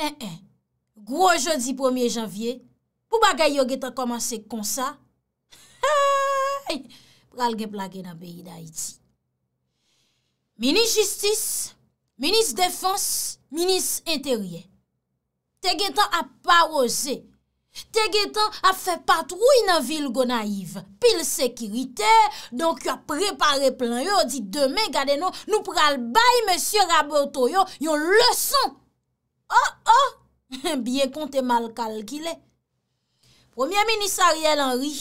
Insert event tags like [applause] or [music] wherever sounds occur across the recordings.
En eh, en, eh. gro jodi 1 janvye, pou bagay yo getan komanse kon sa? Ha, pral gen plage nan beyi da iti. Minist justice, minist defense, minist interior. Te getan ap parose, te getan ap fe patrou inan vil go na iv. Pil sekirite, don ki ap prepare plan yo, di deme gade nou pral bayi monsie raboto yo, yon leson. Oh, oh, [laughs] bien kon te mal kalkile. Premier Ministariel Henri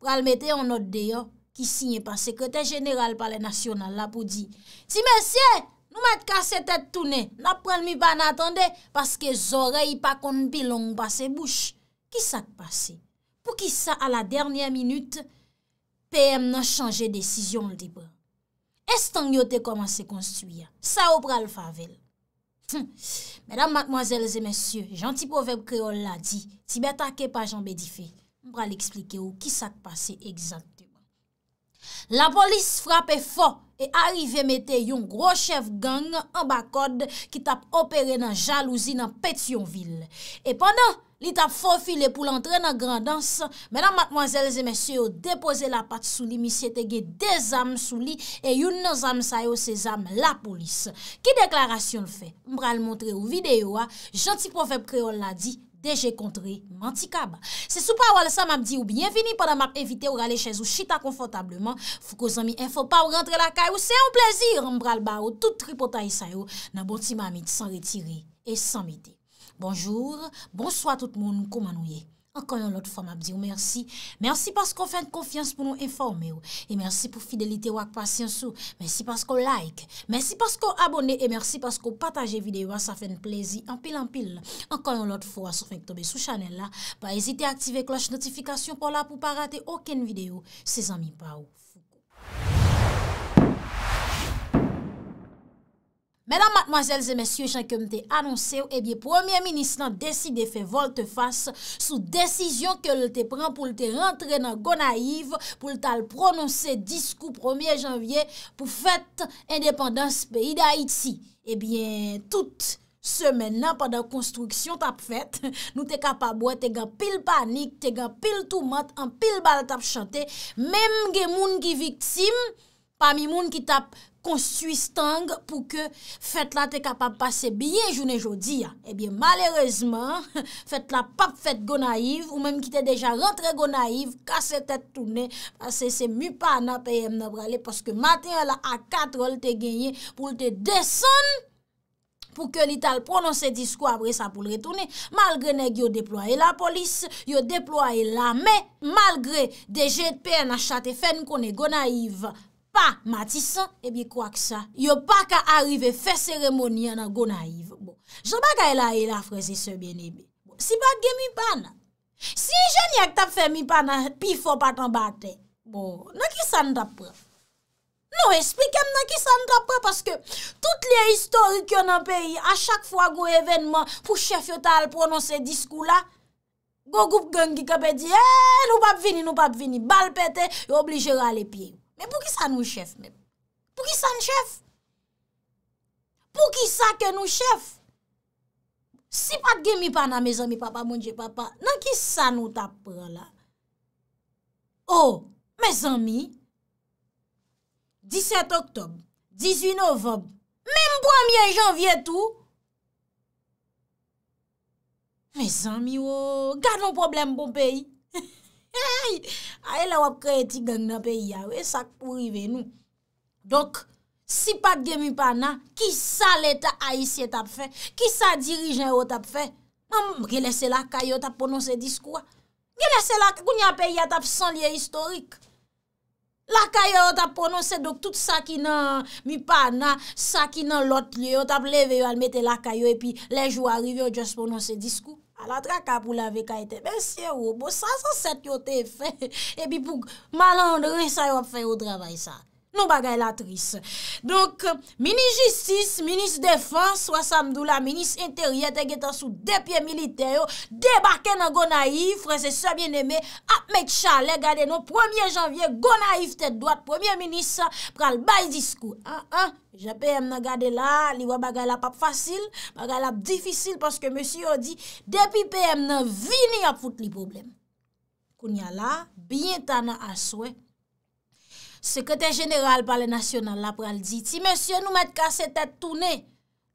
pral mette anot deyo ki sinye pa sekretè general pale nasyonal la pou di, si mesye, nou mat kase tèt toune, nap pral mi ban atende, paske zorey pa kon pilon pa se bouch. Ki sa te pase? Pou ki sa a la dernyè minute, PM nan chanje desisyon l dipe. Estan yo te koman se konstuya, sa ou pral favel. Madame, mademoiselles et messieurs, gentil proverbe kreol la di, tibe ta ke pa janbe di fe, mbra li eksplike ou ki sak pase egzant. La polis frape fo e arrive mete yon grochef gang an bakod ki tap opere nan jalouzi nan pet yon vil. E pandan li tap fo file pou lantre nan grandans, menan matmwazelze mesye yo depoze la pat sou li misye tege de zam sou li e yon no zam sayo se zam la polis. Ki deklarasyon l fe? Mbra l montre ou videyo a, janti profep kreol la di. DG kontre manti kaba. Se sou pa wale sa map di ou, bienvini padan map evite ou gale chèz ou chita konfortableman. Fou ko zan mi enfo pa ou rentre la kay ou, se ou plezir, mbral ba ou, tout tripotay sa yo, nan bon ti mamit, san retire et san mite. Bonjour, bonsoit tout moun, komanou ye. Ankon yon lot fwa m ap di ou mersi. Mersi pas kon fèn konfians pou nou enforme ou. E mersi pou fidelite wak pas yon sou. Mersi pas kon like. Mersi pas kon abone. E mersi pas kon pataje videyo. Wa sa fèn plezi anpil anpil. Ankon yon lot fwa sou fèn ktobè sou chanel la. Pa ezite aktive kloche notifikasyon pou la pou pa rate oken videyo. Se zami pa ou. Menan, matmazèlze, mèsyè, chanke mte anonsè ou, ebyen, premier ministre nan deside fe volte face sou desisyon ke l te pran pou l te rentre nan go naiv, pou l tal prononse diskou 1er janvye pou fèt indépendance peyi da Haiti. Ebyen, eh tout semen nan, padan konstruksyon tap fèt, [laughs] nou te kap abouè, te gan pil panik, te gan pil tou mat, an pil bal tap chante, mèm gen moun ki viktsim, pa mi moun ki tap... kon suis tang pou ke fet la te kapap pase biye jounen jodi ya. Ebyen, malerezman, fet la pap fet go naiv, ou menm ki te deja rentre go naiv, kase te tounen, se se mu pa na peye mna brale, paske maten la a katrol te genye pou te desen, pou ke li tal prononse disko apre sa pou lretounen, malgre neg yo deploye la polis, yo deploye la me, malgre deje peye na chate fen konen go naiv, Pa, matisan, ebi kwa ksa, yo pa ka arrive fe seremoni anan go naiv. Bon, jen pa ka e la e la freze se bine ebi. Si pa gen mi pana, si jen yak ta fe mi pana, pi fo pa tan bate. Bon, nan ki san da pre. Non, esplikem nan ki san da pre, parce que toutes les histoires qui ont un pays, a chaque fois qu'il y a un événement, pou chef yot a al prononcer disque ou la, go goup gangi ka pe di, eh, nou pa pe vini, nou pa pe vini, bal pète, yo oblige ralé piye. Mè pou ki sa nou chef mèp? Pou ki sa nou chef? Pou ki sa ke nou chef? Si pat gen mi pa nan me zami papa mounje papa, nan ki sa nou ta pran la? Oh, me zami, 17 oktob, 18 ovob, mèm 1 janvye tou. Me zami wò, gade nou problem pou peyi. Ay, ay la wap kreati gang nan pe yaw, e sak pou rive nou. Dok, sipak gen mi pa nan, ki sa leta aisyen tap fe, ki sa dirijen yo tap fe. Mam, gilese lakay yo tap ponon se diskwa. Gilese lakay, koun ya pe yaw tap san liye historik. Lakay yo tap ponon se, dok tout sa ki nan mi pa nan, sa ki nan lot liye yo tap leve yo al mette lakay yo, epi lej yo arive yo just ponon se diskwa. La draka pou lave kaiten, men sye ou, bo sa sa set yo te fe, [laughs] e bi pou malon de re sa yo fe ou drabay sa. Nou bagay la tris. Donk, mini-justis, mini-defans, swa samdou la, mini-interiet, e getan sou depye militeyo, debake nan go naif, franse sebyen eme, apmet chale, gade nou, premier janvye, go naif, tet doat, premier minis, pral bay diskou. Ah, ah, JPM nan gade la, liwa bagay la pap fasil, bagay la pap difisil, paske monsi yo di, depi PM nan vini apfout li problem. Kounia la, bientan nan aswe, Sekretè genèral pale nasyonal la pral dit, si mèsyè nou mèd kase tèt tounè,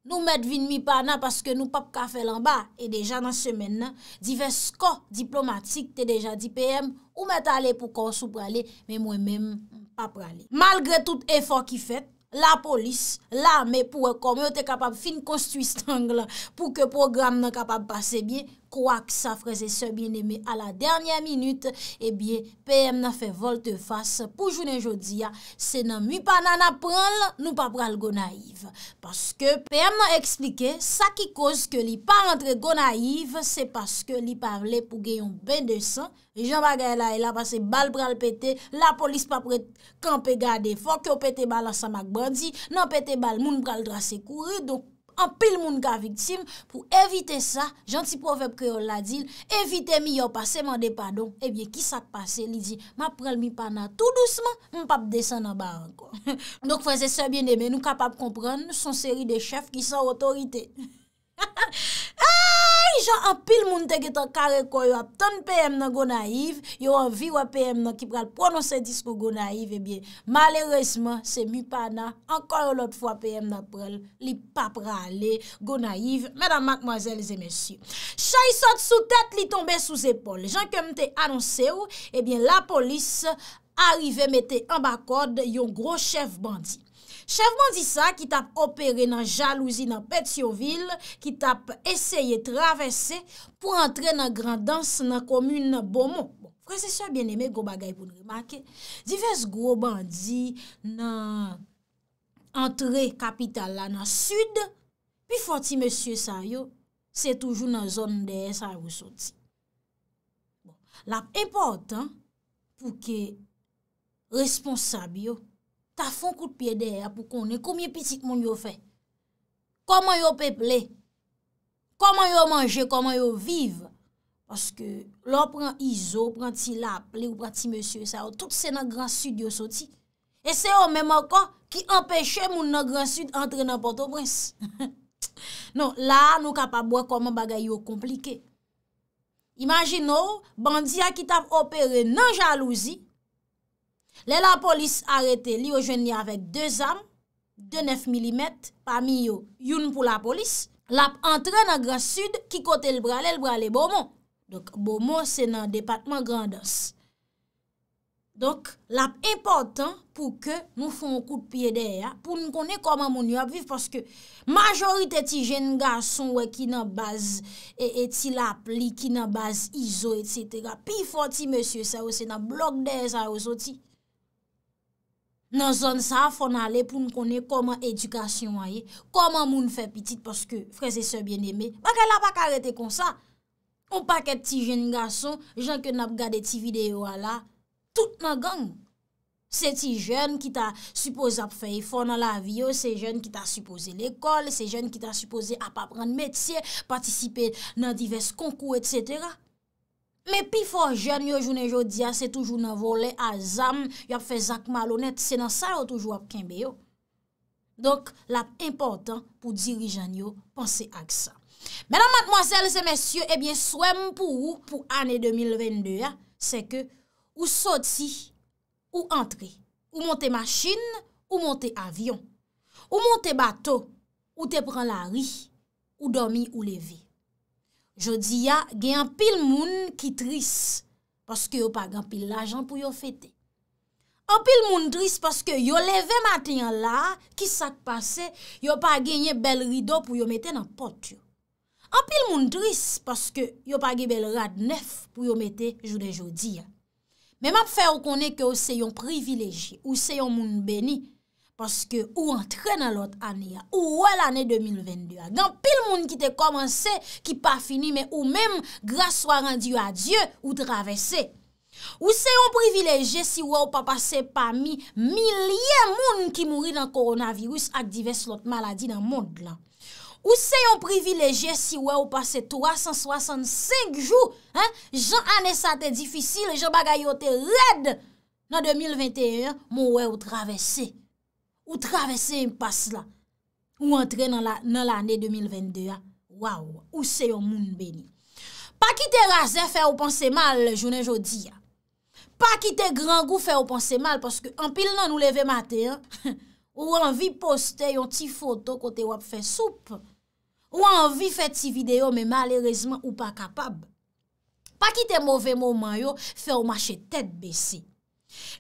nou mèd vin mi pa nan paske nou pap ka fè lan ba, e deja nan semen nan, di vè sko diplomatik te deja di PM, ou mèd ale pou konsou pralè, mè mwen mèm pap pralè. Malgre tout enfok ki fèt, la polis, la mè pou e komyo te kapab fin konstuit stang la pou ke program nan kapab pase bie, kwa ksa freze se bieneme a la dernye minute, ebyen, eh PM nan fe volte fase pou jounen jodi ya, se nan mi pa nan ap pranl, nou pa pranl go naiv. Paske, PM nan eksplike, sa ki koz ke li pa rentre go naiv, se paske li parle pou geyon ben de san, e jan bagay la, e la pase bal pranl pete, la polis pa pret kanpe gade, fok yo pete bal an sa magbandi, nan pete bal moun pranl drase koure, donk, an pil moun ka viktim pou evite sa, janti profep kreol la dil, evite mi yo pase mande padon, ebyen eh ki sa te pase li di, ma prel mi pana tout douceman, m pap desen nan baran kwa. [laughs] Donk fwese sebyen deme nou kapap kompran, nou son seri de chef ki sa otorite. Ay, jan apil moun te getan kareko yo ap ton pm nan go naiv, yo anvi yo ap pm nan ki pral prononse disko go naiv, ebyen, maleresman, se mi pa na, anko yo lot fwa pm nan pral, li pap rale, go naiv, mèdamakmwazèl, zè mèsyou. Chay sot sou tèt, li tombe sou zépol, jan ke mte anonse ou, ebyen, la polis arive mette an bakod yon gro chef bandi. Chèvman di sa ki tap opere nan jalouzi nan Petioville, ki tap eseye travesse pou entre nan grandans nan komune nan Bomon. Franseswa bien eme, go bagay pou nou remake. Divers gro bandi nan entre kapital la nan sud, pi foti monsie sa yo, se toujou nan zon de sa yo soti. La impotant pou ke responsab yo, ta fon kout piye dera pou konen, koumye piti k moun yo fe? Koman yo peple? Koman yo manje? Koman yo vive? Paske, lò pran izo, pran ti la, ple ou pran ti monsye sa, ou tout se nan Gran Sud yo soti. E se yo mèman kon ki empèche moun nan Gran Sud entre nan Port-au-Prince. [laughs] Non, la nou ka pa boye koman bagay yo komplike. Imagin nou, bandiya ki tap opere nan jalouzi, Le la polis arete li yo jenye avèk 2 am, 2 9 mm, pa mi yo youn pou la polis. Lap entre nan gra sud, ki kote l brale, l brale bomon. Donk, bomon se nan depatman grandans. Donk, lap important pou ke nou foun kout piye dey ya, pou nou konen koman moun yo ap viv, paske majorite ti jen gason we ki nan baz eti lap li, ki nan baz izo eti terap, pi foti monsye sa ou se nan blok dey sa ou so ti. Nan zon sa fon ale pou nou konen koman edukasyon a ye, koman moun fe pitit poske freze se bien eme, baka la baka arete kon sa. Ou paket ti jen gason, jen ke nap gade ti video a la, tout nan gang. Se ti jen ki ta supose ap feye fon an la viyo, se jen ki ta supose l'ekol, se jen ki ta supose ap apren metye, patisipe nan divers konkou et cetera. Me pi fo jan yo jounen jodia, se toujou nan volen azam, yap fe zak malonet, se nan sa yo toujou ap kenbe yo. Donk, lap important pou diri jan yo, panse ak sa. Menan matmoasel se mesyou, ebyen swem pou ou pou ane 2022, se ke ou soti, ou antre, ou monte machin, ou monte avyon, ou monte bato, ou te pran la ri, ou domi ou leve. Jodi ya gen an pil moun ki tris paske yo pa gen an pil lajan pou yo fete. An pil moun tris paske yo leve matenyan la, kisak pase, yo pa genye bel rido pou yo mette nan pot yo. An pil moun tris paske yo pa genye bel rad nef pou yo mette jode jodi ya. Men map fe ou konen ke ou se yon privileji, ou se yon moun beni, Paske ou an tre nan lot ane ya, ou wè l'ane 2022. Gan pil moun ki te komanse, ki pa fini, men ou men, graswa rendi yo a Diyo, ou travesse. Ou se yon privileje si wè ou pa pase pa mi, milye moun ki mouri nan koronavirus ak divers lot maladi nan moun. Ou se yon privileje si wè ou pase 365 jou, jan ane sa te difisil, jan bagay yo te red, nan 2021, moun wè ou travesse. Ou travesse yon pas la, ou entre nan l'anè 2022, waw, ou se yon moun beni. Pa ki te razè fè ou panse mal, jounè jodi ya. Pa ki te gran gou fè ou panse mal, paske anpil nan ou leve mate, ou anvi poste yon ti foto kote wap fè soupe, ou anvi fè ti video, men malerizman ou pa kapab. Pa ki te mouve mouman yo, fè ou mache tèt bese.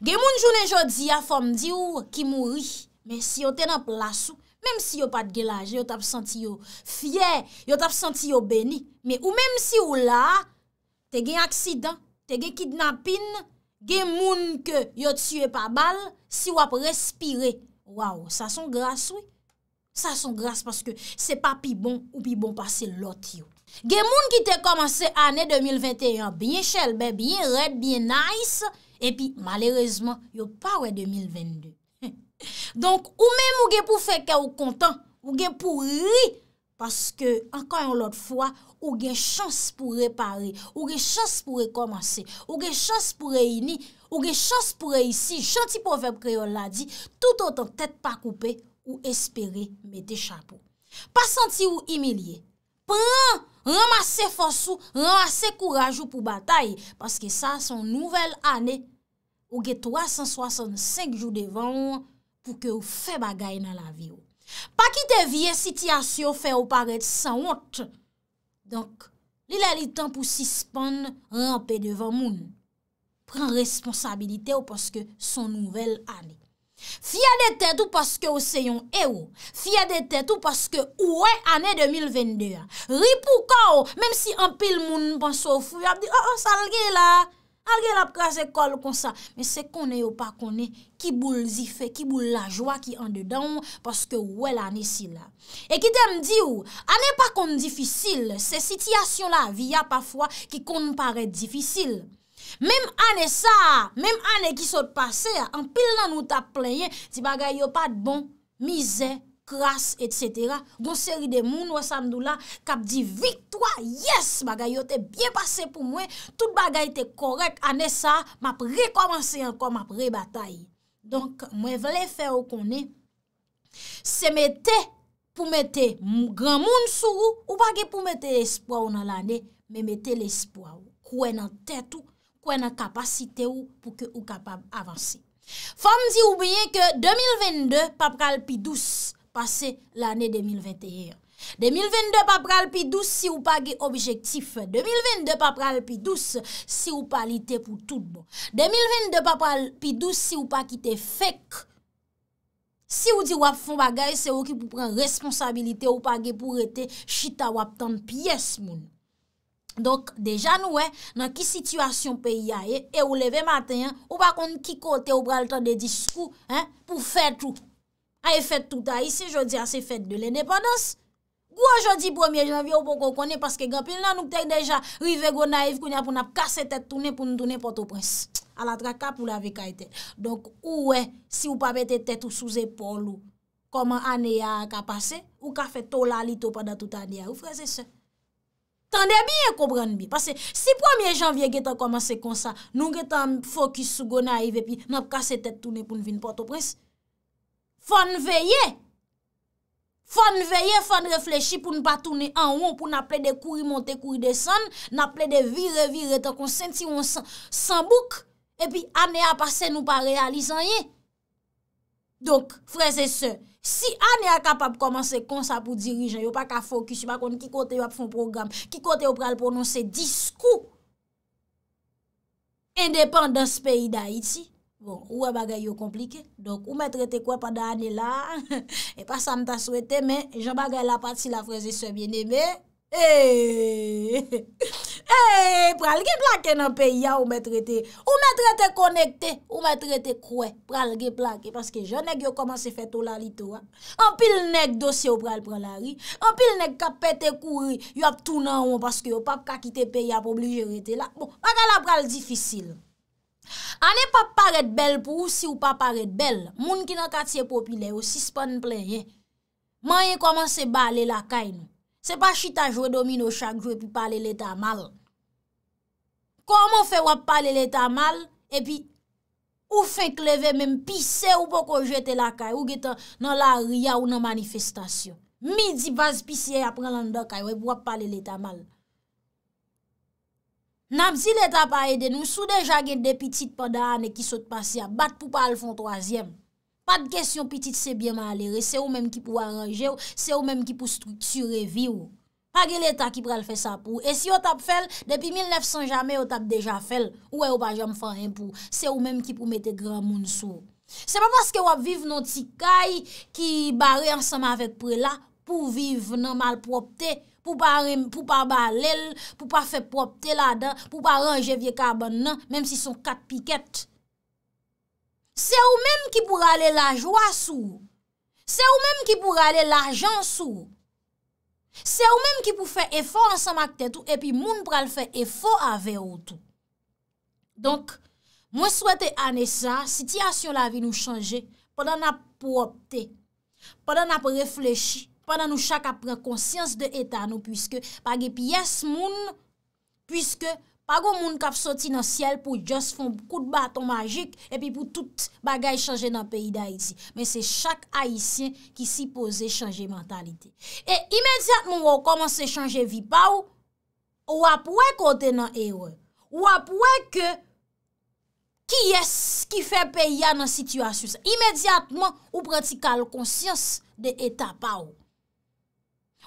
Gen moun jounè jodi ya, fòm di ou ki mouri, Men si yo ten an plas ou, menm si yo pat gelaj, yo tap senti yo fyer, yo tap senti yo beni. Men ou menm si ou la, te gen aksidan, te gen kidnapin, gen moun ke yo tsyo e pa bal, si wap respire, waw, sa son gras wè. Sa son gras paske se pa pi bon ou pi bon pase lot yo. Gen moun ki te komanse anè 2021, biye chèl, biye red, biye nice, epi malèrezman, yo pa wè 2022. Donk ou menm ou gen pou feke ou kontan, ou gen pou ri, paske ankan yon lot fwa, ou gen chans pou repare, ou gen chans pou rekomase, ou gen chans pou reini, ou gen chans pou reisi, chanti pou veb kreol la di, tout an ton tet pa koupe ou espere me dechapo. Pasanti ou imilie, pren, ramase fosou, ramase kourajou pou bataye, paske sa son nouvel ane, ou gen 365 jou devan ou, pou ke ou fe bagay nan la vi ou. Pa ki te vie, siti asyo ou fe ou paret san wot. Donk, li lè li tan pou si span anpe devan moun. Pren responsabilite ou paske son nouvel ane. Fie de tèt ou paske ou seyon e ou. Fie de tèt ou paske ouwe ane 2022. Rip ou ka ou, menm si anpe l moun panso ou fwe, ap di, oh, oh, salge la. Al gen ap kwa se kol kon sa, men se konen yo pa konen, ki bou l zi fe, ki bou la jwa ki an dedan ou, paske wè l ane si la. E ki dem di ou, ane pa konen difisil, se sityasyon la, vi a pafwa, ki konen pare difisil. Mem ane sa, mem ane ki sot pase, an pil nan ou ta plenye, ti bagay yo pa dbon, mize, kras, et cetera, goun seri de moun wè samdou la, kap di victwa, yes, bagay yo te byen pase pou mwen, tout bagay te korek, anè sa, map rekomansè ankon, map rebatay. Donk, mwen vle fè ou konè, se metè pou metè moun, moun moun sou ou, ou bagè pou metè l'espoi ou nan l'anè, me metè l'espoi ou, kwen an tèt ou, kwen an kapasite ou, pou ke ou kapab avansè. Fòm di oubiyè ke 2022, pap kal pi douz, Pase l'anè 2021. 2022 pa pral pi douz si ou pa ge objektif. 2022 pa pral pi douz si ou pa lite pou tout bon. 2022 pa pral pi douz si ou pa kite fek. Si ou di wap fon bagay, se ou ki pou pran responsabilite ou pa ge pou rete chita wap tan piyes moun. Donk deja nou e, nan ki situasyon pe yaye, e ou leve maten, ou pa konti ki kote ou pral tan de diskou pou fet ou. Aye fèt touta isi, jodi a se fèt de l'independens. Gou a jodi premier janvye ou pou kon kone, paske gampil nan nou ktèk deja rive gona ev koun ya pou nap kase tèt tounen pou nou tounen poto prens. A la tra kap ou la ve kaiten. Donk ou we, si ou pa pète tèt ou souze polo, koman ane ya a ka pase, ou ka fèt to lalito padan touta ane ya, ou freze se. Tande mi e kobran mi, paske si premier janvye getan komanse konsa, nou getan fokus sou gona ev epi, nap kase tèt tounen pou nou vin poto prens, Fon veye, fon veye, fon reflechi pou nou pa toune an won, pou naple de kouri monte, kouri desan, naple de vi revi reta, kon senti yon sanbouk, epi ane a pase nou pa realizan ye. Donk, freze se, si ane a kapab komanse konsa pou dirijan, yo pa ka fokus, yo pa kon ki kote yo ap fon program, ki kote yo pral prononse diskou, indepan dans peyi da iti, Bon, ouwe bagay yo komplike, donk oume trete kwe pa da ane la, [laughs] e pa sa mta swete, men, jan bagay la pati la freze se mwen eme, eee, eee, [laughs] pral ge plake nan pe ya oume trete, oume trete konekte, oume trete kwe, pral ge plake, paske jenek yo komanse feto la lito, an pil nek dosye ou pral pral ari, an pil nek kapete kouri, yop tou nan an, paske yo pap kakite pe ya pou obligere te la, bon, bagay la pral difisile. An e pa paret bel pou ou si ou pa paret bel, moun ki nan katiye popile ou si spon plen ye, man ye koman se bale lakay nou. Se pa chita jwe domino chak jwe pou pale leta mal. Koman fe wap pale leta mal e pi ou fe kleve menm pise ou pou konjete lakay ou geta nan la ria ou nan manifestasyon. Midi baz pise apren landa kay wep wap pale leta mal. Namzi leta pa ede nou, sou deja gen de pitit pa da ane ki sot pasi a bat pou pa al fon toazyem. Pa de kesyon pitit se bien ma alere, se ou menm ki pou aranje ou, se ou menm ki pou strukture vi ou. Pa gen leta ki pral fe sa pou, e si ou tap fel, depi 1900 jame ou tap deja fel, ou e ou pa jam fan ren pou, se ou menm ki pou mete gran moun sou. Se pa paske wap viv nan ti kay ki bare ansama vek pre la, pou viv nan malproptey. pou pa balel, pou pa fe propte la dan, pou pa ranje vie karbon nan, menm si son kat piket. Se ou menm ki pou rale la jwa sou, se ou menm ki pou rale la jan sou, se ou menm ki pou fe efo ansan mak tetou, epi moun pral fe efo ave ou tou. Donk, mwen souwete ane sa, sitiyasyon la vi nou chanje, pou dan ap propte, pou dan ap reflechi, pandan nou chak ap pren konsyans de etan nou, puisque pagi pi yes moun, puisque pagi moun kap soti nan siel, pou just fon bkout baton magik, epi pou tout bagay chanje nan peyi da iti. Men se chak Haitien ki si pose chanje mentalite. E imediat moun wou komanse chanje vi pa ou, wap wè kote nan ewe, wap wè ke ki yes ki fe peyi ya nan situasyon sa. E imediat moun wou pranti kal konsyans de etan pa ou.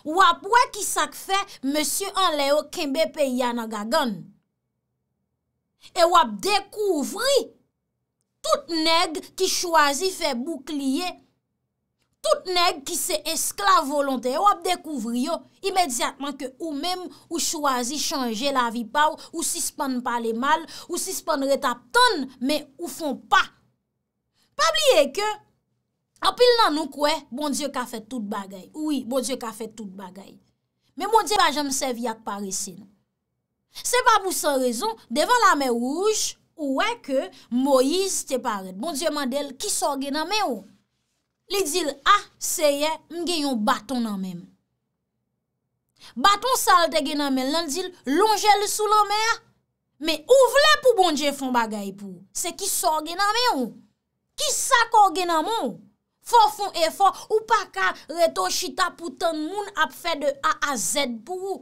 Wap wè ki sak fè, Monsie an lè yo, Kenbe pe yana gagon. E wap dekouvri, Tout neg ki chwazi fè boukliye, Tout neg ki se eskla volante, E wap dekouvri yo, Imediatman ke ou mèm, Ou chwazi chanje la vi pa ou, Ou sispande pa le mal, Ou sispande re tap ton, Me ou fon pa. Pabliye ke, Apil nan nou kwe, bon diyo ka fet tout bagay. Ouwi, bon diyo ka fet tout bagay. Me bon diyo pa jen sevyak pa resen. Se pa pou son rezon, devan la me ouj, ouwe ke, Moïse te paret. Bon diyo man del, ki sor genan men ou? Li dil, a, ah, seye, mgenyon baton nan men. Baton salte genan men, nan dil, longele sou la mer. Ah. Me ouvle pou bon diyo fon bagay pou. Se ki sor genan men ou? Ki sakor genan men ou? Fon fon e fon, ou pa ka reto chita pou ton moun ap fè de a a zèd pou ou.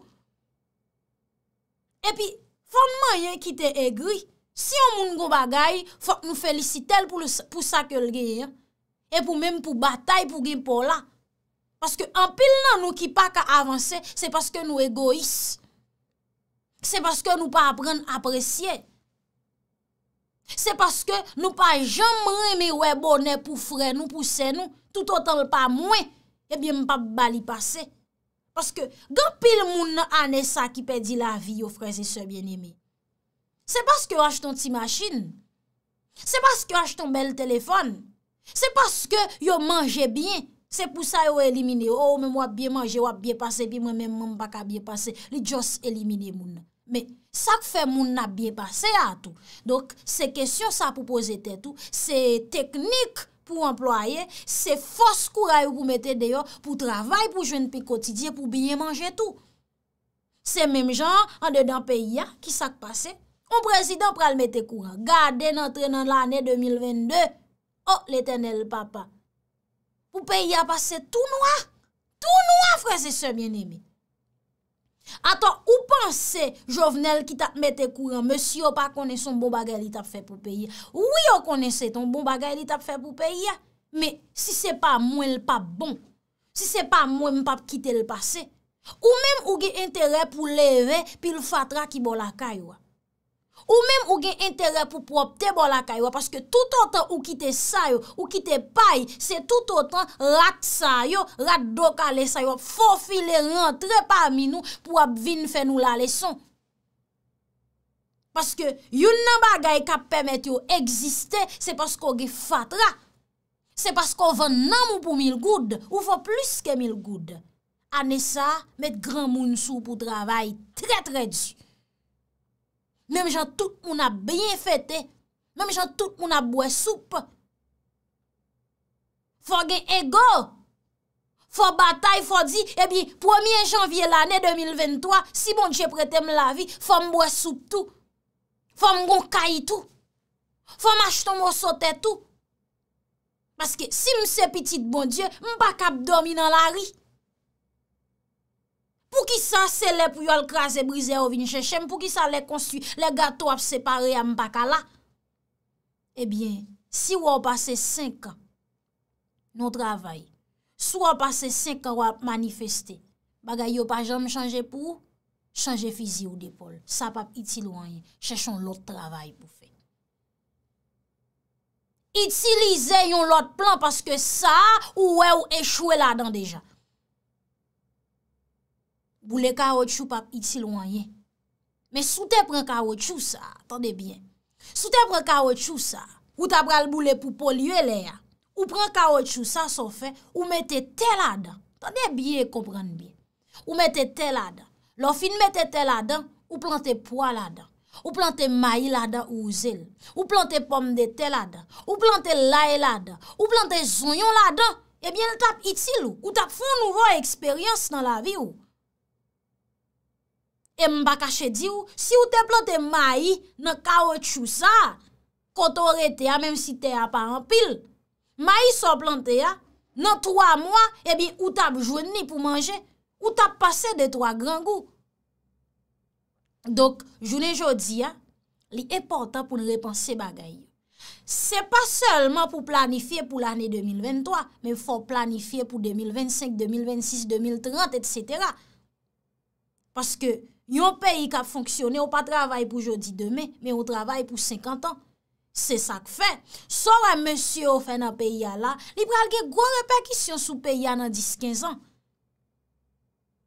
E pi fon mwen yon ki te egri. Si yon moun go bagay, fon nou felisite l pou sa ke l genyen. E pou mèm pou batay pou gen pou la. Paske an pil nan nou ki pa ka avanse, se paske nou egois. Se paske nou pa apren apresye. Se paske nou pa jom reme we bonè pou fre nou, pou sen nou, tout otan l pa mwen, e bie m pa bali pase. Paske, gant pil moun anè sa ki pedi la vi yo frezi se bien eme. Se paske yo ach ton ti machin, se paske yo ach ton bel telefon, se paske yo manje bie, se pou sa yo elimine. Oh, ou mè m wap biye manje, wap biye pase, biye m wap mè m wap baka biye pase, li jos elimine moun. Sak fe moun na biye pase a tou. Donk se kesyon sa pou pose te tou. Se teknik pou employe, se fos kou rayou pou mette deyo pou travay, pou jwen pi kotidye, pou biye manje tou. Se menm jan, an dedan pe ya ki sak pase. On prezident pral mette kou rayou. Gade nan tre nan l'anè 2022. Oh, l'eternel papa. Ou pe ya pase tou noua. Tou noua, franse se mien emi. Ato, ou panse jovenel ki tatmete kouren, monsi yo pa kone son bon bagay li tap fe pou peye? Ou yo kone se ton bon bagay li tap fe pou peye? Me, si se pa mwen l pa bon, si se pa mwen m pap kite l pase, ou menm ou ge entere pou leve pi l fatra ki bol akay wwa? Ou menm ou gen entere pou pou ap tebo la kaywa, paske tout an tan ou kite sayo, ou kite pay, se tout an tan rat sayo, rat do ka le sayo, fofile rentre pa minou pou ap vin fe nou la leson. Paske yon nan bagay kap pemet yo egziste, se paske ou gen fatra. Se paske ou ven nan mou pou mil goud, ou ven plus ke mil goud. Ane sa, met gran moun sou pou travay, tre tre di. Mèm jan tout moun ap byen fète, mèm jan tout moun ap bwe soupe. Fò gen ego, fò batay, fò di, e bi, 1 janvye l'anè 2023, si bon diye prete m la vi, fò m bwe soupe tou, fò m goun kay tou, fò m achton m wosote tou. Maske, si m se pitit bon diye, m bak ap domi nan la ri. pou ki sa se le pou yo al kras e brize ou vini chè chèm, pou ki sa le konstu, le gato ap separe am bakala, e eh bien, si yo ap pase 5 an nou travay, si yo ap pase 5 an yo ap manifeste, bagay yo pa janm chanje pou, chanje fizi ou depol, sa pa iti lwenye, chèchon lout travay pou fè. Itilize yon lout plan, paske sa ou wè ou echouè la dan deja. Boulè karotchou pap itil wanyen. Me sou te pren karotchou sa, tande bien. Sou te pren karotchou sa, ou tabral boulè pou polye le ya. Ou pren karotchou sa so fe, ou mette tel la dan. Tande bien, komprende bien. Ou mette tel la dan. Lofi nou mette tel la dan, ou plante po la dan. Ou plante may la dan ou zel. Ou plante pom de tel la dan. Ou plante lay la dan. Ou plante zonyon la dan. Ebyen, eh l tap itil ou. Ou tap fon nouvo eksperyans nan la vi ou. E m bakache di ou, si ou te plante mayi, nan kao chou sa, koto rete a, menm si te a pa an pil. Mayi so plante a, nan 3 mwa, ebi, ou tab jouni pou manje, ou tab pase de 3 grangou. Dok, jouni joudi a, li e portan pou n repanse bagay. Se pa selman pou planifi pou l'anè 2023, menm fo planifi pou 2025, 2026, 2030, etc. Paske, Yon peyi ka fonksyonè, ou pa travay pou jodi demè, mè ou travay pou 50 an. Se sak fe. So wè monsye ou fe nan peyi ya la, li pralke gwa repè ki syon sou peyi ya nan 10-15 an.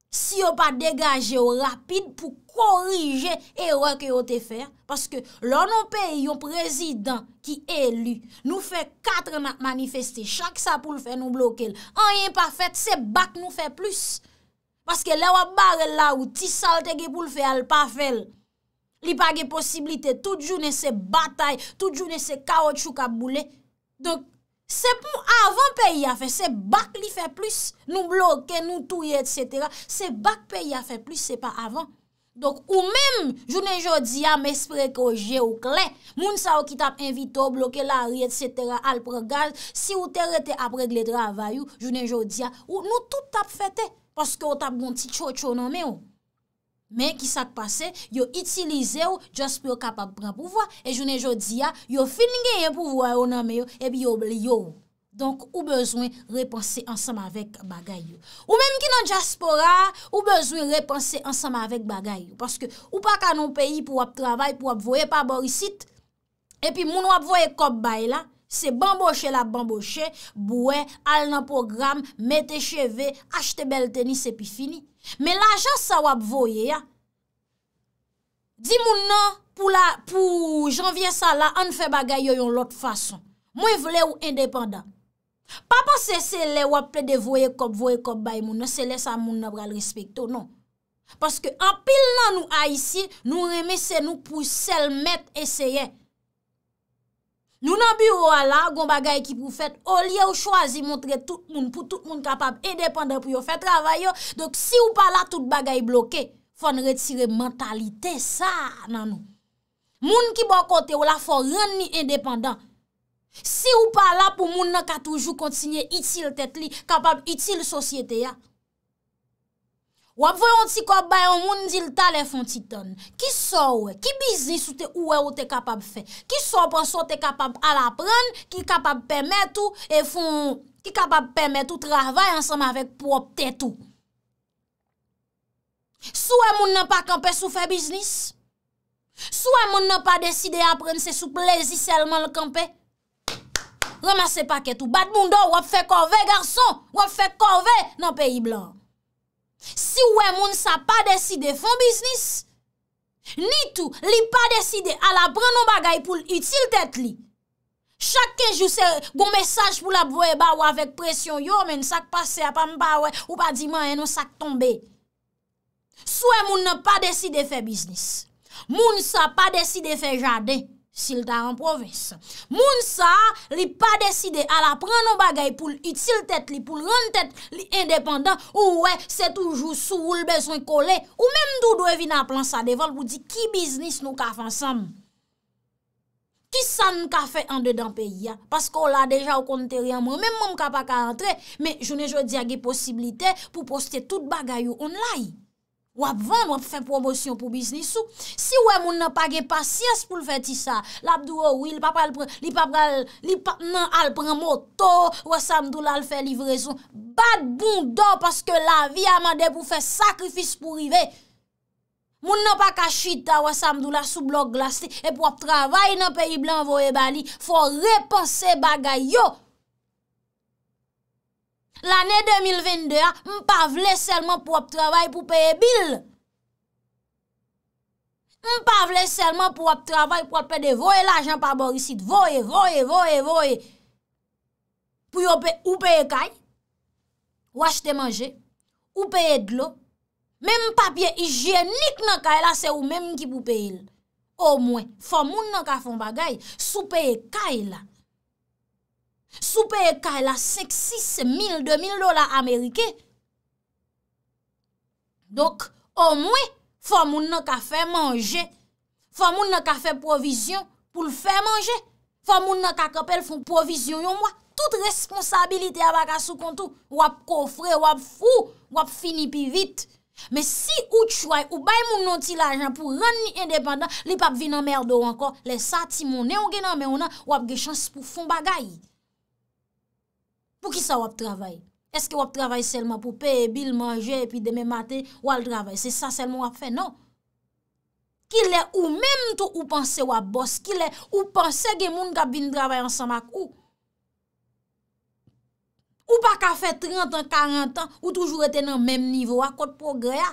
Si ou pa degaje ou rapide pou korije erwa ki ou te fer, paske lò nan peyi yon prezidant ki elu, nou fe katre nan manifeste, chak sa pou l fe nou bloke l. An yon pa fet, se bak nou fe plus. Paske le wap barel la ou ti salte ge pou l fe al pa fel. Li pa ge posibilite tout jounen se batay, tout jounen se kaot chou ka boule. Donk se pou avan pe y a fe, se bak li fe plus. Nou bloke, nou touye, et cetera. Se bak pe y a fe plus, se pa avan. Donk ou menm, jounen jo diya mespre ko je ou kle. Moun sa ou ki tap invito, bloke lari, et cetera, al pregal. Si ou te rete apre gle dravayou, jounen jo diya ou nou tout tap fete. Paske ou tap goun ti tchou tchou nan me ou. Men ki sak pase, yo itilize ou, jaspi ou kapak pran pou vwa. E jounen jo di ya, yo fin ngeye pou vwa yo nan me ou, e bi yo bli yo ou. Donk ou bezwen repanse ansam avek bagay yo. Ou menm ki nan jaspora, ou bezwen repanse ansam avek bagay yo. Paske ou pa kanon peyi pou wap travay, pou wap voye paborisit. E pi moun wap voye kop bay la. Se bamboshe la bamboshe, boue, al nan program, mete cheve, achte bel tenis epi fini. Me la jan sa wap voye ya. Di moun nan pou jan vye sa la, an fe bagay yo yon lot fason. Mwen vle ou independant. Pa pa se se le wap ple de voye kop, voye kop bay moun nan, se le sa moun nan bral respekto, non. Paske an pil nan nou a yisi, nou remese nou pou sel met eseye. Nou nan bureau a la, goun bagay ki pou fèt, o liye ou chwazi montre tout moun pou tout moun kapap edependan pou yo fèt travay yo. Dok si ou pa la tout bagay bloke, fòn retire mentalite sa nan nou. Moun ki bon kote ou la fòn ren ni edependan. Si ou pa la pou moun nan ka toujou kontinye itil tèt li, kapap itil sosyete ya. Wap voyon ti kop bayon moun di l tale fon titan. Ki sou we? Ki biznis ou te ouwe ou te kapab fe? Ki sou pon sou te kapab alapren? Ki kapab pemet ou? E fon, ki kapab pemet ou? Travay ansanm avek pou opte tou. Sou we moun nan pa kampe sou fe biznis? Sou we moun nan pa deside apren se sou plezi selman l'kampe? Remase paketou. Badmundo wap fe kove garso? Wap fe kove nan peyi blan? Si wè moun sa pa deside fèm bisnis, ni tou li pa deside ala pren nou bagay pou l'util tèt li. Chakken jou se goun mesaj pou la bouye ba ou avèk presyon yo men sak pase apan ba ou pa di man enon sak tombe. Si wè moun nan pa deside fè bisnis, moun sa pa deside fè jadey. Sil ta an provins. Moun sa li pa deside ala pran nou bagay pou l'util tet li, pou l'on tet li independant. Ou we, se toujou sou woul beson kole. Ou mem dou doye vi nan plan sa devol pou di ki biznis nou ka f ansam. Ki san ka fe an dedan pe ya? Paske ou la deja ou kontè riyan moun. Mem moun ka pa ka antre. Men jounen jounen di agye posibilite pou poste tout bagay ou online. Wap vend wap fè promosyon pou bisnis sou. Si wè moun nan page pasyes pou l fè ti sa, l ap dou wè oh wè, li papal, li papal, li papal nan al pran moto, wè sa mdou la l fè livrezon. Bad boun do, paske la vi amade pou fè sakrifis pou rive. Moun nan pa kachita, wè sa mdou la sou blok glas te, ep wap travay nan peyi blan vo e bali, fò repanse bagay yo. L'anè 2022, m pa vle selman pou ap travay pou peye bil. M pa vle selman pou ap travay pou ap peye de voye la ajan pa borisit. Voye, voye, voye, voye. Pou yo peye, ou peye kay, ou achete manje, ou peye dlo. Mèm papye hijyenik nan kay la se ou mèm ki pou peye il. Ou mwen, fon moun nan ka fon bagay, sou peye kay la. Soupe e ka la, 5, 6, 1000, 2000 dola Amerike. Donk, o mwen, fwa moun nan ka fè manje, fwa moun nan ka fè provisyon pou l fè manje, fwa moun nan ka kapel fwen provisyon yon mwen. Tout responsabilite a baka sou kontou, wap kofre, wap fou, wap fini pi vit. Men si ou tchouay, ou bay moun nan ti l ajan pou rani indepandan, li pap vi nan merdo anko, le sa ti mounen ou genan men ou nan, wap ge chans pou fwen bagayi. Pou ki sa wap travay? Eske wap travay selman pou pe, bil, manje, epi deme mate, wal travay? Se sa selman wap fe, nan? Ki le ou menm tou ou panse wap bos, ki le ou panse gen moun gabine travay ansan mak ou? Ou pa ka fe 30 an, 40 an, ou toujou reten nan menm nivou, akot progre ya?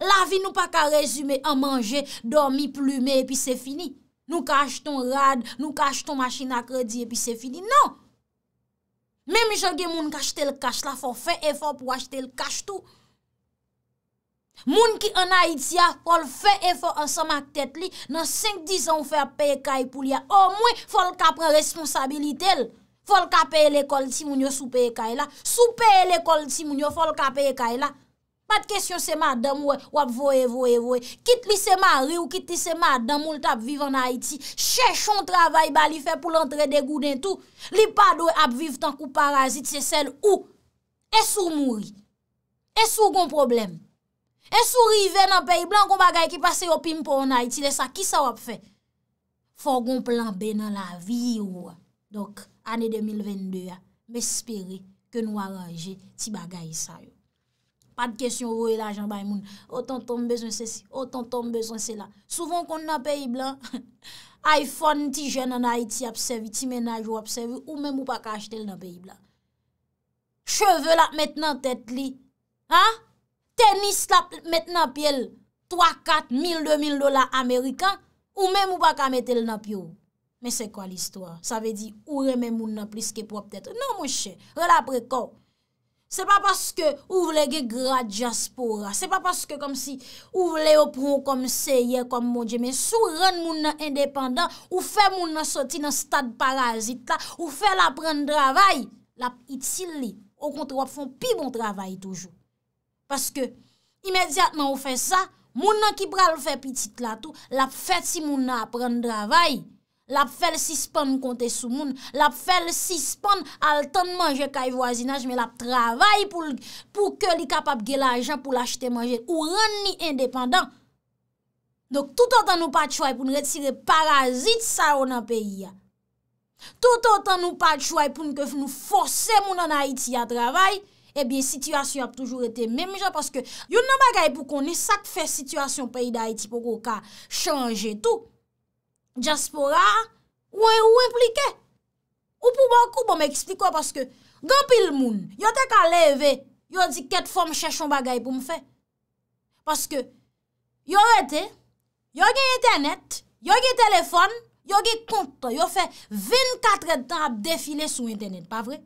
La vi nou pa ka rezume an manje, dormi plume, epi se fini. Nou ka ach ton rad, nou ka ach ton masjina kredi, epi se fini, nan? Mèm jogue moun kache tel kache la, fòl fè e fòl pou wache tel kache tou. Moun ki anayitia, fòl fè e fòl an sa mak tèt li, nan 5-10 an fè paye kaye pou li a. Ou mwen fòl ka pre responsabilite el. Fòl ka paye l'ekol ti moun yo sou paye kaye la. Sou paye l'ekol ti moun yo, fòl ka paye kaye la. Mat kesyon sema dam e- wap voye, voye, voye. Kit li sema ri ou kit li sema dam mou lta ap vive an Haiti. Chechon travay ba li fe pou l'entre degou den tou. Li pa do ap vive tankou parazit se sel ou. E sou mouri? E sou gon problem? E sou rive nan peyi blan kon bagay ki pase yo pim pou an Haiti le sa? Ki sa wap fe? Fon gon planbe nan la vi wwa. Dok, ane 2022, me speri ke nou aranje ti bagay sa yo. Pat kesyon roue oh, la ajan bay moun. Otan tom bezon se si, otan tom bezon se la. Souvan kon nan peyi blan, [laughs] iPhone ti jen anay, ti apsevi, ti menaj ou apsevi, ou men mou pa ka achete l nan peyi blan. Cheve la met nan tet li, tenis la met nan piel, 3, 4, 1000, 2000 dola Amerikan, ou men mou pa ka met el nan piyo. Men se kwa l istwa? Sa ve di, ou reme moun nan plis kep wap tet. Nan moun chè, wè la prekò. Se pa paske ou vle ge grad jaspora, se pa paske kom si ou vle opron kom seye, kom monje, men sou ren moun nan independant, ou fe moun nan soti nan stad parazit la, ou fe la pren dravay, la piti li, ou kontro ap fon pi bon travay toujou. Paske imediatman ou fe sa, moun nan ki pral fe piti la tou, la feti moun nan pren dravay. la ap fel sispan nou konte sou moun, la ap fel sispan al tan manje ka y voazinaj, men la ap travay pou ke li kapap ge la ajan pou l'achete manje, ou ranni independant. Donk tout an tan nou pat chouay pou nou retire parazit sa ou nan peyi ya. Tout an tan nou pat chouay pou nou kef nou fose moun nan Haiti ya travay, ebyen eh situasyon ap toujou rete menmijan, parce ke yon nan bagay pou koni sak fe situasyon peyi da Haiti pou kou ka chanje tou, Djaspora, ou e ou implike? Ou pou mwen kou pou bon, mwen ekspliko? Paske, gampil moun, yo te ka leve, yo di ket fom chesyon bagay pou mwen fe. Paske, yo rete, yo gen internet, yo gen telefon, yo gen konta, yo fe 24 etan ap define sou internet, pa vre?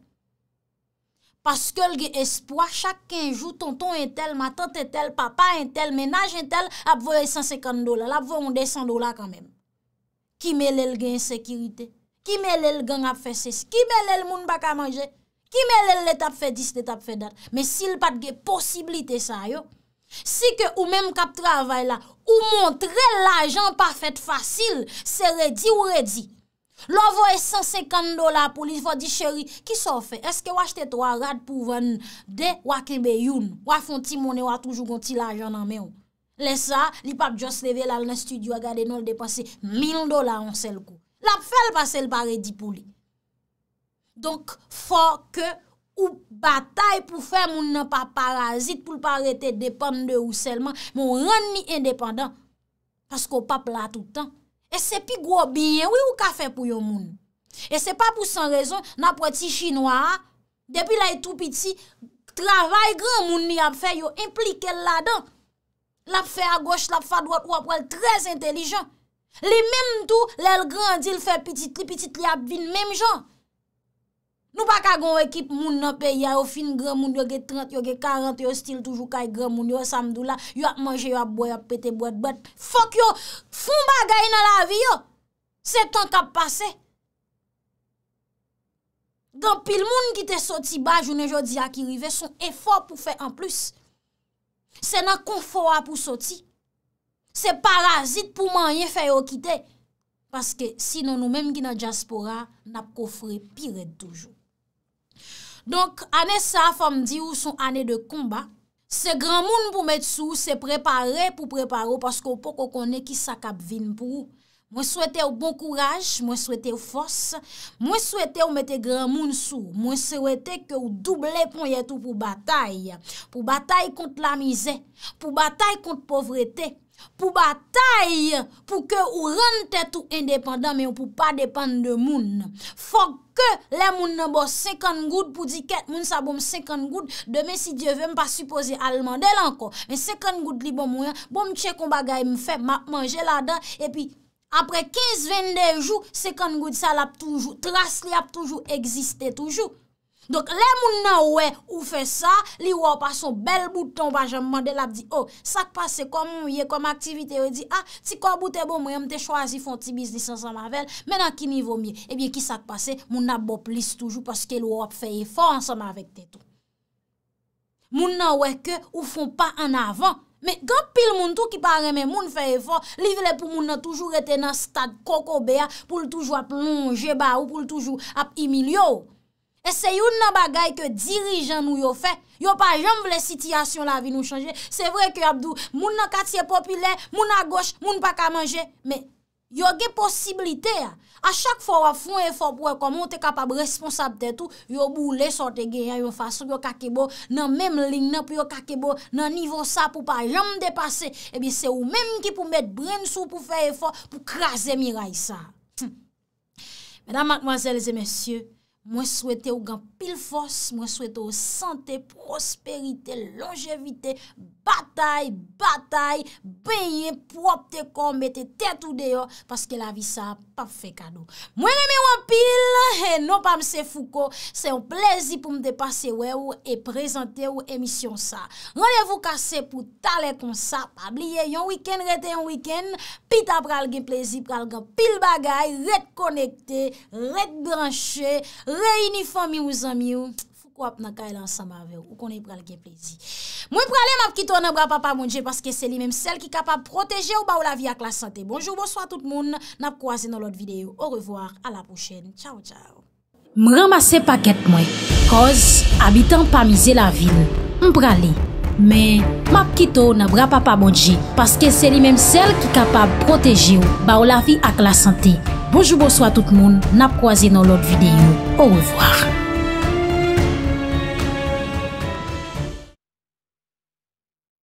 Paske, el gen espoa, chakken jou, tonton entel, matante entel, papa entel, menaj entel, ap voye 150 dola, ap voye 100 dola kanmen. Kimè lèl gen sekirite, kimè lèl gen ap fè ses, kimè lèl moun baka manje, kimè lèl let ap fè dis, let ap fè dat. Men si l pat gen posibilite sa yo, si ke ou menm kap travay la, ou montre l ajan pa fèt fasil, se redi ou redi. Lo vo e 150 do la polis, vo di chéri, ki so fè? Eske wach tèt waj rad pou vèn de wakilbe youn, waj fon ti mounen waj toujou kon ti l ajan nan men yo. Lè sa, li pap jòs leve lal nan studio a gade nou l depanse 1000 dola an sel kou. L ap fèl basel barè di pou li. Donk fò ke ou batay pou fè moun nan pa parazit pou l pa rete depan de ou selman, moun rèn ni indépandan. Paske ou pap la toutan. E se pi gwo binye, wè ou ka fè pou yon moun? E se pa pou san rezon, nan pwè ti chinois, depi la yon e tou piti, travay gran moun ni ap fè, yon implike l la dan. Lap fè a gòch, lap fè a dòt, wap wèl, trèz intelijan. Li mèm tou, lèl grandil fè piti tri, piti tri ap vin mèm jan. Nou pa kagon wèkip moun nan pè ya, ou fin grè moun yo ge 30, yo ge 40, yo stil toujou kaj grè moun yo samdou la, yo ap manje, yo ap boy, yo ap pète, yo ap bòt, bòt. Fok yo, foun bagay nan la vi yo. Se ton kap pase. Gan pil moun ki te soti ba, jounen jodi a ki rive, son efor pou fè an plus. Se nan konfo a pou soti, se parazit pou manye fè yo kite, paske si nan nou menm ki nan diaspora, nap kofre piret toujou. Donk, ane sa, fam di ou son ane de komba, se gran moun pou met sou, se prepare pou prepare ou, paske ou pou koko ne ki sakap vin pou ou. Mwen souwete ou bon kouraj, mwen souwete ou fos, mwen souwete ou mette gran moun sou, mwen souwete ke ou double pon yetou pou batay. Pou batay kont la mize, pou batay kont povrete, pou batay pou ke ou rente tout independant, men ou pou pa depande de moun. Fok ke le moun nan bo 50 goud pou di ket, moun sa bom 50 goud, deme si dieu ve mpa suppose alman, delan ko, men 50 goud li bom ou yan, bom che kon bagay mfe, manje la dan, epi, apre 15-20 dejou, se kan go di sa la ap toujou, tras li ap toujou, egziste toujou. Donk le moun nan wè ou fè sa, li wò pa son bel bouton pa jèm mande la ap di, oh, sak pase kom mouye, kom aktivite yo di, ah, ti kor boutè bo mouye, mte chwazi fon ti biznis ansan mavel, menan ki nivou miye, ebyen eh ki sak pase, moun nan bop lis toujou, paske li wò ap fè efor ansan mavek te tou. Moun nan wè ke ou fon pa an avan, Men, gant pil moun tou ki paremen moun fèye fò, li vle pou moun nan toujou reten nan stag koko beya pou l toujou ap longe ba ou pou l toujou ap imil yo. E se yon nan bagay ke dirijan nou yo fè, yo pa jom vle sitiyasyon la vi nou chanje. Se vre ki Abdou, moun nan katye popile, moun nan goch, moun nan pa ka manje, men... Yo ge posibilite ya. A chak fwa fwen e fwa pou e komon te kapab responsabte tou. Yo boule sote genya yo fwa sou yo kakebo nan menm lingna pou yo kakebo nan nivou sa pou pa jam depase. Ebi se ou menm ki pou met bren sou pou fwen e fwa pou krasen mi ray sa. Medan matmwazelze mesyou. Mwen souwete ou gan pil fos, mwen souwete ou sante, prosperite, longevite, batay, batay, beye, propte, komete, tetou deyo, paske la vi sa ap. pafe kado. Mwen eme wampil, e non pa mse fuko, se yon plezi pou mde pase we ou, e prezante ou emisyon sa. Mwen evo kase pou tale kon sa, pa bliye yon wikend, rete yon wikend, pita pral gen plezi, pral gen pil bagay, ret konekte, ret branche, re uniformi ou zami ou. Kwa ap nan ka elan sa ma ave ou konen i pral gen plezi. Mwen pral e map kito nan bra papa mounje paske se li menm sel ki kapab proteje ou ba ou la vi ak la sante. Bonjou, bonsoit tout moun, nap kwa zi nan lot videyo. Ou revoar, a la pouchen. Tchao, tchao. Mwen ramase paket mwen, koz abitan pa mize la vil, mpral e, men map kito nan bra papa mounje paske se li menm sel ki kapab proteje ou ba ou la vi ak la sante. Bonjou, bonsoit tout moun, nap kwa zi nan lot videyo. Ou revoar.